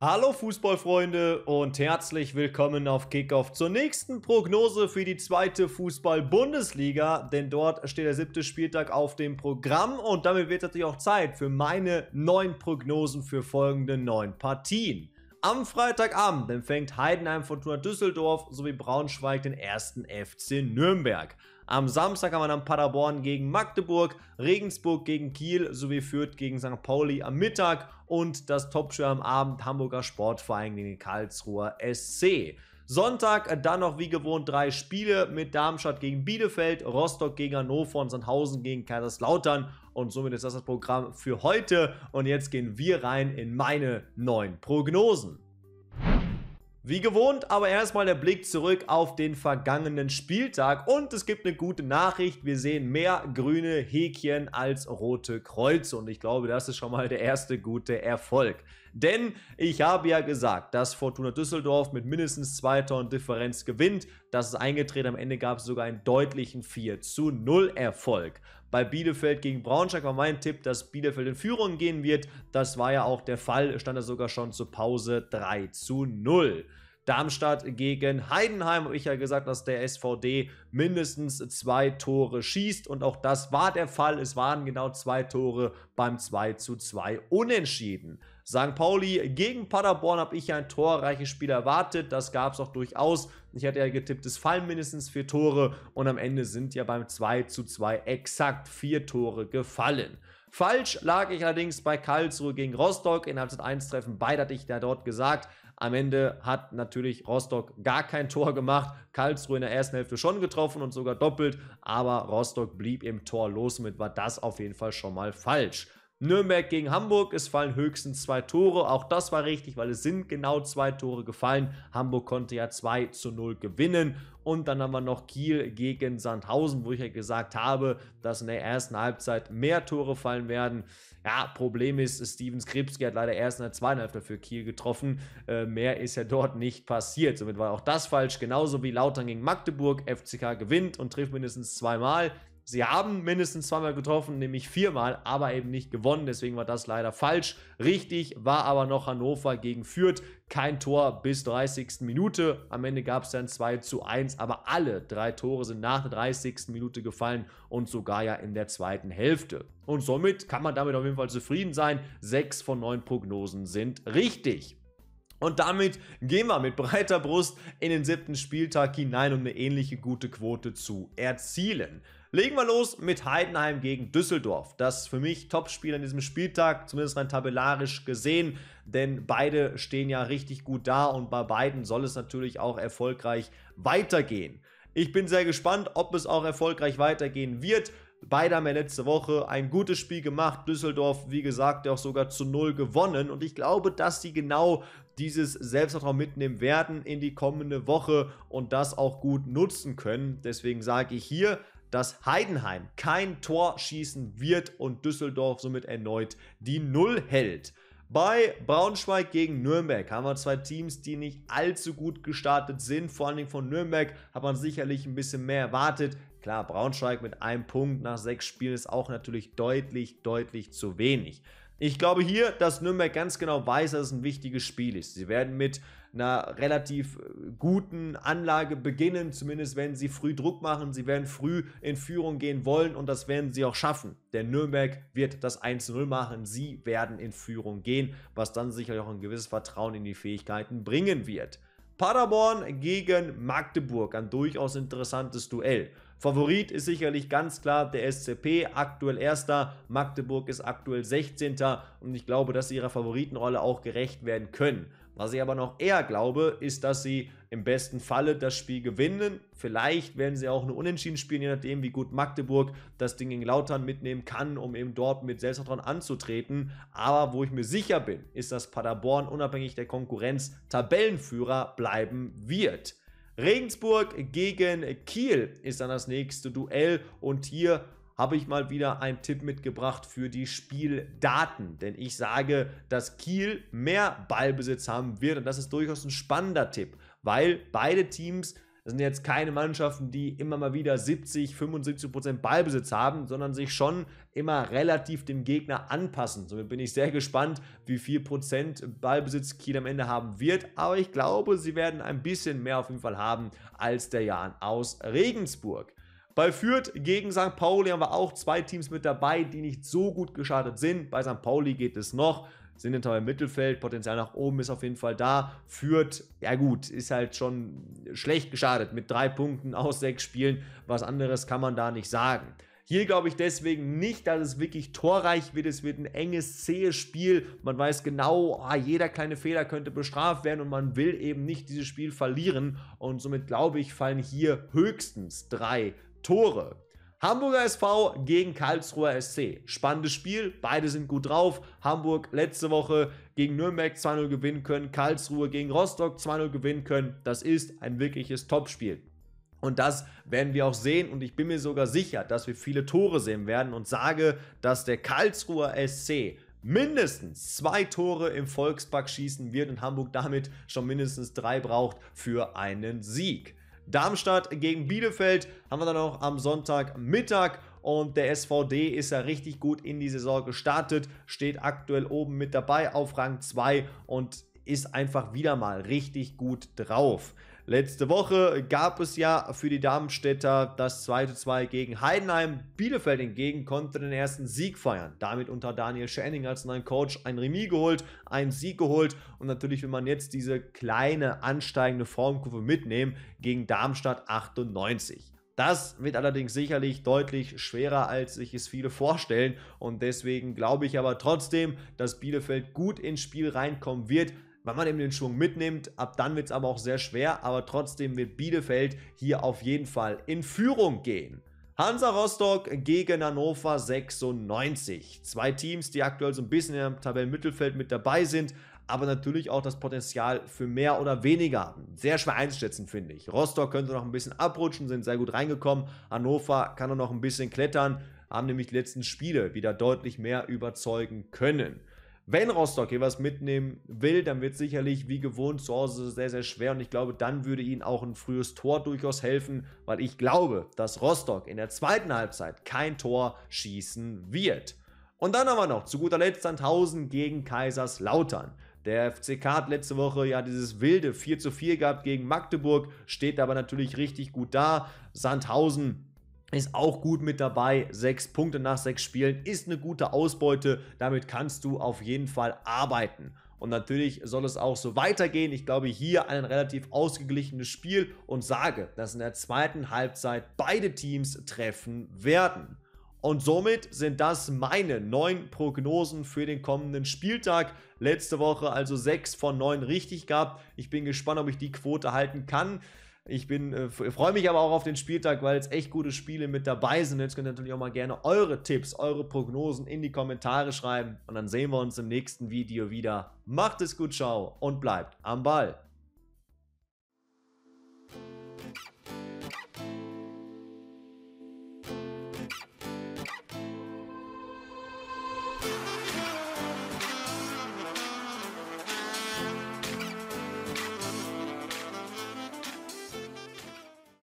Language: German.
Hallo Fußballfreunde und herzlich willkommen auf Kickoff zur nächsten Prognose für die zweite Fußball-Bundesliga, denn dort steht der siebte Spieltag auf dem Programm und damit wird natürlich auch Zeit für meine neuen Prognosen für folgende neun Partien. Am Freitagabend empfängt Heidenheim Fortuna Düsseldorf sowie Braunschweig den ersten FC Nürnberg. Am Samstag haben wir dann Paderborn gegen Magdeburg, Regensburg gegen Kiel sowie Fürth gegen St. Pauli am Mittag und das Topspiel am Abend Hamburger Sportverein gegen Karlsruher SC. Sonntag äh, dann noch wie gewohnt drei Spiele mit Darmstadt gegen Bielefeld, Rostock gegen Hannover und Sandhausen gegen Kaiserslautern. Und somit ist das das Programm für heute. Und jetzt gehen wir rein in meine neuen Prognosen. Wie gewohnt, aber erstmal der Blick zurück auf den vergangenen Spieltag und es gibt eine gute Nachricht. Wir sehen mehr grüne Häkchen als rote Kreuze und ich glaube, das ist schon mal der erste gute Erfolg. Denn ich habe ja gesagt, dass Fortuna Düsseldorf mit mindestens 2 Toren Differenz gewinnt. Das ist eingetreten. Am Ende gab es sogar einen deutlichen 4 zu 0 Erfolg bei Bielefeld gegen Braunschweig war mein Tipp, dass Bielefeld in Führung gehen wird. Das war ja auch der Fall, stand er sogar schon zur Pause 3 zu 0. Darmstadt gegen Heidenheim. Habe ich ja gesagt, dass der SVD mindestens zwei Tore schießt. Und auch das war der Fall. Es waren genau zwei Tore beim 2 zu 2 Unentschieden. St. Pauli gegen Paderborn habe ich ja ein torreiches Spiel erwartet. Das gab es auch durchaus. Ich hatte ja getippt, es fallen mindestens vier Tore und am Ende sind ja beim 2 zu 2 exakt vier Tore gefallen. Falsch lag ich allerdings bei Karlsruhe gegen Rostock. In Halbzeit 1 treffen beide hatte ich da dort gesagt. Am Ende hat natürlich Rostock gar kein Tor gemacht. Karlsruhe in der ersten Hälfte schon getroffen und sogar doppelt. Aber Rostock blieb im Tor los. Mit war das auf jeden Fall schon mal falsch. Nürnberg gegen Hamburg, es fallen höchstens zwei Tore. Auch das war richtig, weil es sind genau zwei Tore gefallen. Hamburg konnte ja 2 zu 0 gewinnen. Und dann haben wir noch Kiel gegen Sandhausen, wo ich ja gesagt habe, dass in der ersten Halbzeit mehr Tore fallen werden. Ja, Problem ist, Stevens Kripski hat leider erst in der zweiten Halbzeit für Kiel getroffen. Äh, mehr ist ja dort nicht passiert. Somit war auch das falsch. Genauso wie Lautern gegen Magdeburg. FCK gewinnt und trifft mindestens zweimal. Sie haben mindestens zweimal getroffen, nämlich viermal, aber eben nicht gewonnen. Deswegen war das leider falsch. Richtig war aber noch Hannover gegen Fürth. Kein Tor bis 30. Minute. Am Ende gab es dann 2 zu 1, aber alle drei Tore sind nach der 30. Minute gefallen und sogar ja in der zweiten Hälfte. Und somit kann man damit auf jeden Fall zufrieden sein. Sechs von neun Prognosen sind richtig. Und damit gehen wir mit breiter Brust in den siebten Spieltag hinein, um eine ähnliche gute Quote zu erzielen. Legen wir los mit Heidenheim gegen Düsseldorf. Das ist für mich Topspiel an diesem Spieltag, zumindest rein tabellarisch gesehen, denn beide stehen ja richtig gut da und bei beiden soll es natürlich auch erfolgreich weitergehen. Ich bin sehr gespannt, ob es auch erfolgreich weitergehen wird. Beide haben ja letzte Woche ein gutes Spiel gemacht. Düsseldorf, wie gesagt, auch sogar zu Null gewonnen. Und ich glaube, dass sie genau dieses Selbstvertrauen mitnehmen werden in die kommende Woche und das auch gut nutzen können. Deswegen sage ich hier, dass Heidenheim kein Tor schießen wird und Düsseldorf somit erneut die Null hält. Bei Braunschweig gegen Nürnberg haben wir zwei Teams, die nicht allzu gut gestartet sind. Vor allen Dingen von Nürnberg hat man sicherlich ein bisschen mehr erwartet. Klar, Braunschweig mit einem Punkt nach sechs Spielen ist auch natürlich deutlich, deutlich zu wenig. Ich glaube hier, dass Nürnberg ganz genau weiß, dass es ein wichtiges Spiel ist. Sie werden mit einer relativ äh, guten Anlage beginnen, zumindest wenn sie früh Druck machen. Sie werden früh in Führung gehen wollen und das werden sie auch schaffen. Denn Nürnberg wird das 1-0 machen. Sie werden in Führung gehen, was dann sicherlich auch ein gewisses Vertrauen in die Fähigkeiten bringen wird. Paderborn gegen Magdeburg, ein durchaus interessantes Duell. Favorit ist sicherlich ganz klar der SCP, aktuell Erster, Magdeburg ist aktuell 16. und ich glaube, dass sie ihrer Favoritenrolle auch gerecht werden können. Was ich aber noch eher glaube, ist, dass sie im besten Falle das Spiel gewinnen. Vielleicht werden sie auch eine Unentschieden spielen, je nachdem, wie gut Magdeburg das Ding in Lautern mitnehmen kann, um eben dort mit Selbstvertrauen anzutreten. Aber wo ich mir sicher bin, ist, dass Paderborn unabhängig der Konkurrenz Tabellenführer bleiben wird. Regensburg gegen Kiel ist dann das nächste Duell und hier habe ich mal wieder einen Tipp mitgebracht für die Spieldaten. Denn ich sage, dass Kiel mehr Ballbesitz haben wird. Und das ist durchaus ein spannender Tipp, weil beide Teams das sind jetzt keine Mannschaften, die immer mal wieder 70, 75 Prozent Ballbesitz haben, sondern sich schon immer relativ dem Gegner anpassen. Somit bin ich sehr gespannt, wie viel Prozent Ballbesitz Kiel am Ende haben wird. Aber ich glaube, sie werden ein bisschen mehr auf jeden Fall haben als der Jan aus Regensburg. Bei Fürth gegen St. Pauli haben wir auch zwei Teams mit dabei, die nicht so gut geschadet sind. Bei St. Pauli geht es noch sind hinter im Mittelfeld, Potenzial nach oben ist auf jeden Fall da. Führt, ja gut, ist halt schon schlecht geschadet mit drei Punkten aus sechs Spielen. Was anderes kann man da nicht sagen. Hier glaube ich deswegen nicht, dass es wirklich torreich wird. Es wird ein enges, zähes Spiel. Man weiß genau, oh, jeder kleine Fehler könnte bestraft werden und man will eben nicht dieses Spiel verlieren. Und somit glaube ich, fallen hier höchstens drei Tore. Hamburger SV gegen Karlsruher SC. Spannendes Spiel, beide sind gut drauf. Hamburg letzte Woche gegen Nürnberg 2-0 gewinnen können, Karlsruhe gegen Rostock 2-0 gewinnen können. Das ist ein wirkliches Topspiel. Und das werden wir auch sehen und ich bin mir sogar sicher, dass wir viele Tore sehen werden und sage, dass der Karlsruher SC mindestens zwei Tore im Volkspark schießen wird und Hamburg damit schon mindestens drei braucht für einen Sieg. Darmstadt gegen Bielefeld haben wir dann auch am Sonntagmittag und der SVD ist ja richtig gut in die Saison gestartet, steht aktuell oben mit dabei auf Rang 2 und ist einfach wieder mal richtig gut drauf. Letzte Woche gab es ja für die Darmstädter das 2 2 gegen Heidenheim. Bielefeld hingegen konnte den ersten Sieg feiern. Damit unter Daniel Schäning als neuen Coach ein Remis geholt, einen Sieg geholt. Und natürlich will man jetzt diese kleine ansteigende Formkurve mitnehmen gegen Darmstadt 98. Das wird allerdings sicherlich deutlich schwerer, als sich es viele vorstellen. Und deswegen glaube ich aber trotzdem, dass Bielefeld gut ins Spiel reinkommen wird. Wenn man eben den Schwung mitnimmt, ab dann wird es aber auch sehr schwer, aber trotzdem wird Bielefeld hier auf jeden Fall in Führung gehen. Hansa Rostock gegen Hannover 96. Zwei Teams, die aktuell so ein bisschen im Tabellenmittelfeld mit dabei sind, aber natürlich auch das Potenzial für mehr oder weniger haben. Sehr schwer einzuschätzen, finde ich. Rostock könnte noch ein bisschen abrutschen, sind sehr gut reingekommen. Hannover kann noch ein bisschen klettern, haben nämlich die letzten Spiele wieder deutlich mehr überzeugen können. Wenn Rostock hier was mitnehmen will, dann wird sicherlich wie gewohnt zu Hause sehr, sehr schwer. Und ich glaube, dann würde ihnen auch ein frühes Tor durchaus helfen, weil ich glaube, dass Rostock in der zweiten Halbzeit kein Tor schießen wird. Und dann aber noch zu guter Letzt Sandhausen gegen Kaiserslautern. Der FCK hat letzte Woche ja dieses wilde 4 zu 4 gehabt gegen Magdeburg, steht aber natürlich richtig gut da. Sandhausen ist auch gut mit dabei. Sechs Punkte nach sechs Spielen ist eine gute Ausbeute. Damit kannst du auf jeden Fall arbeiten. Und natürlich soll es auch so weitergehen. Ich glaube, hier ein relativ ausgeglichenes Spiel und sage, dass in der zweiten Halbzeit beide Teams treffen werden. Und somit sind das meine neun Prognosen für den kommenden Spieltag. Letzte Woche also sechs von neun richtig gehabt. Ich bin gespannt, ob ich die Quote halten kann. Ich bin äh, freue mich aber auch auf den Spieltag, weil jetzt echt gute Spiele mit dabei sind. Jetzt könnt ihr natürlich auch mal gerne eure Tipps, eure Prognosen in die Kommentare schreiben. Und dann sehen wir uns im nächsten Video wieder. Macht es gut, ciao und bleibt am Ball.